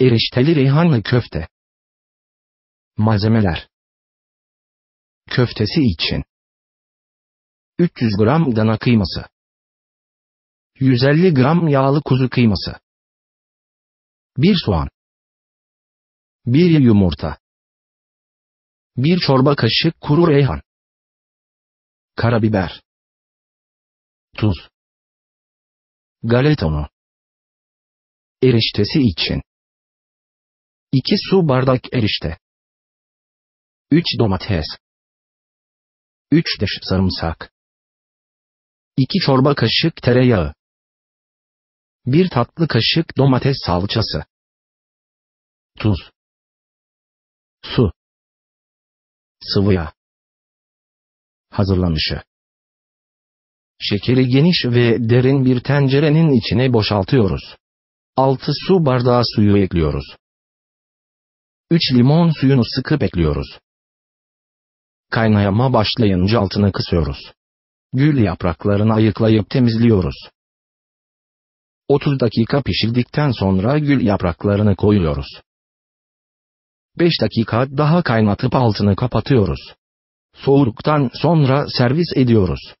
Erişteli reyhanlı köfte. Malzemeler. Köftesi için. 300 gram dana kıyması. 150 gram yağlı kuzu kıyması. 1 soğan. 1 yumurta. 1 çorba kaşık kuru reyhan. Karabiber. Tuz. Galeta unu. Eriştesi için. 2 su bardak erişte. 3 domates. 3 diş sarımsak. 2 çorba kaşık tereyağı. 1 tatlı kaşık domates salçası. Tuz. Su. Sıvı yağ. Hazırlanışı. Şekeri geniş ve derin bir tencerenin içine boşaltıyoruz. 6 su bardağı suyu ekliyoruz. 3 limon suyunu sıkıp bekliyoruz. Kaynayama başlayınca altını kısıyoruz. Gül yapraklarını ayıklayıp temizliyoruz. 30 dakika pişirdikten sonra gül yapraklarını koyuyoruz. 5 dakika daha kaynatıp altını kapatıyoruz. Soğuduktan sonra servis ediyoruz.